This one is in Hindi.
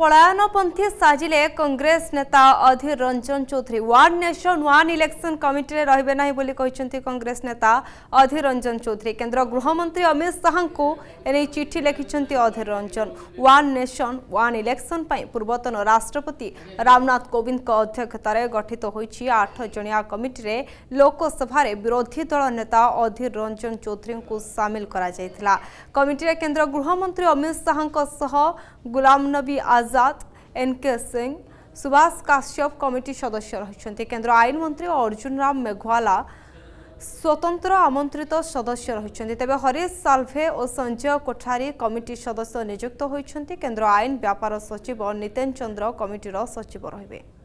पलायनपंथी साजिले कांग्रेस नेता अधीर रंजन चौधरी वार्ड नेशन वन इलेक्शन कमिटी रे बोली कांग्रेस नेता अधीर रंजन चौधरी केन्द्र गृहमंत्री अमित शाह एने चिठी लिखिंट Adhir Ranjan one nation one election पूर्वतन राष्ट्रपति रामनाथ कोविंद अध्यक्षतार गठित हो आठ जनीया कमिटी लोकसभा विरोधी दल नेता अधीर रंजन चौधरी को सामिल कर केन्द्र गृहमंत्री अमित शाह गुलाम नबी आज Azad N K Singh Subhash Kashyap committee ସଦସ୍ୟ ରହିଛନ୍ତି କେନ୍ଦ୍ର ଆଇନ ମନ୍ତ୍ରୀ ଅର୍ଜୁନ ରାମ ମେଘୱାଲା ସ୍ୱତନ୍ତ୍ର ଆମନ୍ତ୍ରିତ ସଦସ୍ୟ ରହିଛନ୍ତି ତେବେ ହରିଶ ସାଲ୍ଭେ ଓ ସଞ୍ଜୟ କୋଠାରୀ କମିଟି ସଦସ୍ୟ ନିଯୁକ୍ତ ହୋଇଛନ୍ତି କେନ୍ଦ୍ର ଆଇନ ବ୍ୟାପାର ସଚିବ ନିତେନ ଚନ୍ଦ୍ର କମିଟିର ସଚିବ ରହିବେ